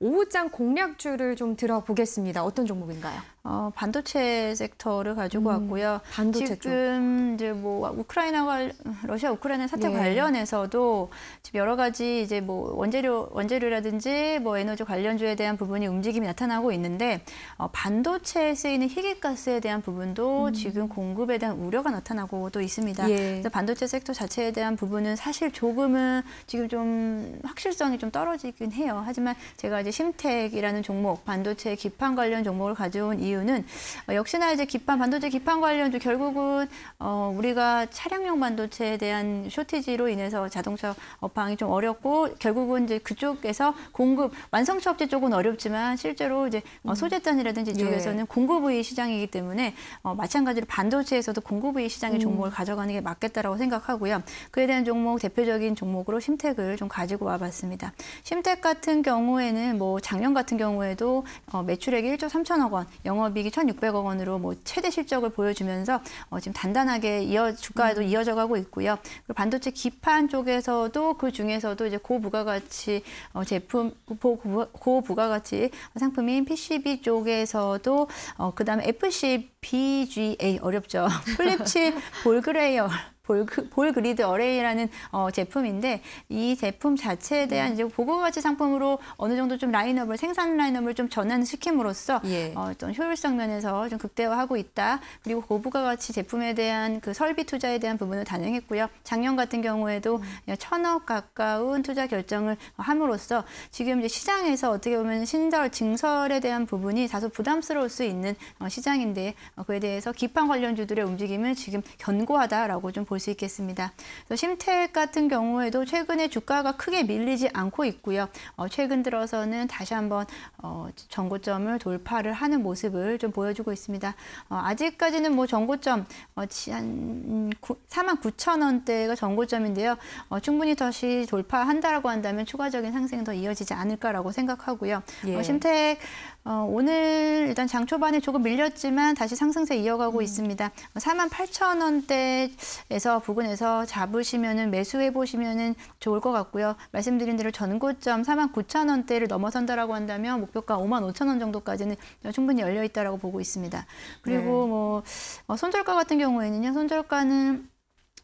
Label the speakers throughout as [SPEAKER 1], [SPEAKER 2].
[SPEAKER 1] 오후장 공략주를 좀 들어보겠습니다. 어떤 종목인가요? 어, 반도체 섹터를 가지고 음, 왔고요. 반도체 지금 이제 뭐 우크라이나와 러시아 우크라이나 사태 네. 관련해서도 지금 여러 가지 이제 뭐 원재료 원재료라든지 뭐 에너지 관련주에 대한 부분이 움직임이 나타나고 있는데 어, 반도체에 쓰이는 희귀가스에 대한 부분도 음. 지금 공급에 대한 우려가 나타나고 또 있습니다. 예. 그래서 반도체 섹터 자체에 대한 부분은 사실 조금은 지금 좀 확실성이 좀 떨어지긴 해요. 하지만 제가 이제 심텍이라는 종목, 반도체 기판 관련 종목을 가져온 이유는 어, 역시나 이제 기판, 반도체 기판 관련 도 결국은 어, 우리가 차량용 반도체에 대한 쇼티지로 인해서 자동차 업황이 좀 어렵고 결국은 이제 그쪽에서 공급 완성차 업체 쪽은 어렵지만 실제로 이제 어, 음. 소재단이라든지 예. 이쪽에서는 예. 공급의 시장이기 때문에 어, 마찬가지로 반도체에서도 공급의 시장의 음. 종목을 가져가는 게 맞겠다라고 생각하고요. 그에 대한 종목 대표적인 종목으로 심텍을 좀 가지고 와봤습니다. 심텍 같은 경우에는 뭐 작년 같은 경우에도 어, 매출액이 1조 3천억 원, 영업이익이 1,600억 원으로 뭐 최대 실적을 보여주면서 어, 지금 단단하게 이어 주가도 음. 이어져 가고 있고요. 그리고 반도체 기판 쪽에서도 그 중에서도 이제 고부가가치 어, 제품 고부가가치 상품인 PCB 쪽에서도 어, 그다음에 FCBGA 어렵죠. 플립칩 볼그레이어 볼, 그, 볼 그리드 어레이라는 어, 제품인데 이 제품 자체에 네. 대한 이제 보고 가치 상품으로 어느 정도 좀 라인업을 생산 라인업을 좀 전환시킴으로써 예. 어, 떤 효율성 면에서 좀 극대화하고 있다. 그리고 고부가 가치 제품에 대한 그 설비 투자에 대한 부분을 단행했고요. 작년 같은 경우에도 음. 천억 가까운 투자 결정을 함으로써 지금 이제 시장에서 어떻게 보면 신설 증설에 대한 부분이 다소 부담스러울 수 있는 어, 시장인데 어, 그에 대해서 기판 관련주들의 움직임을 지금 견고하다라고 좀 보. 볼수 있겠습니다. 심택 같은 경우에도 최근에 주가가 크게 밀리지 않고 있고요. 어, 최근 들어서는 다시 한번 어, 전고점을 돌파를 하는 모습을 좀 보여주고 있습니다. 어, 아직까지는 뭐 전고점 한4 0 0 0 원대가 전고점인데요. 어, 충분히 다시 돌파한다라고 한다면 추가적인 상승 이더 이어지지 않을까라고 생각하고요. 어, 예. 심택 어, 오늘 일단 장 초반에 조금 밀렸지만 다시 상승세 이어가고 음. 있습니다. 4 8 0 0 0 원대에서 대해서 부근에서 잡으시면은 매수해 보시면은 좋을 것 같고요. 말씀드린 대로 전고점 4만 9천 원대를 넘어선다라고 한다면 목표가 5만 5천 원 정도까지는 충분히 열려 있다라고 보고 있습니다. 그리고 네. 뭐 어, 손절가 같은 경우에는요. 손절가는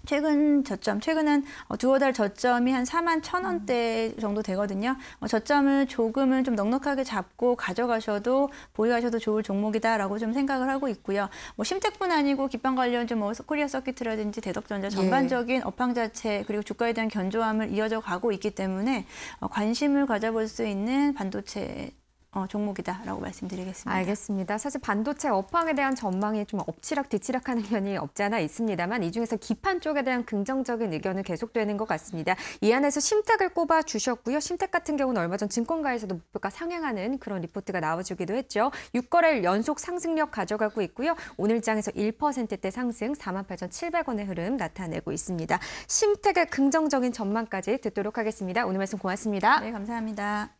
[SPEAKER 1] 최근 저점, 최근은 어, 두어 달 저점이 한 4만 천 원대 정도 되거든요. 어, 저점을 조금은 좀 넉넉하게 잡고 가져가셔도 보유하셔도 좋을 종목이다라고 좀 생각을 하고 있고요. 뭐 심택뿐 아니고 기판 관련 좀뭐 코리아 서킷이라든지 대덕전자 예. 전반적인 예. 업황 자체 그리고 주가에 대한 견조함을 이어져 가고 있기 때문에 어, 관심을 가져볼 수 있는 반도체 어, 종목이다라고 말씀드리겠습니다. 알겠습니다. 사실 반도체 업황에 대한 전망이 좀 엎치락 뒤치락하는 면이 없지 않아 있습니다만 이 중에서 기판 쪽에 대한 긍정적인 의견은 계속되는 것 같습니다. 이 안에서 심택을 꼽아 주셨고요. 심택 같은 경우는 얼마 전 증권가에서도 목표가 상향하는 그런 리포트가 나와주기도 했죠. 6거래일 연속 상승력 가져가고 있고요. 오늘장에서 1%대 상승 48,700원의 흐름 나타내고 있습니다. 심택의 긍정적인 전망까지 듣도록 하겠습니다. 오늘 말씀 고맙습니다. 네, 감사합니다.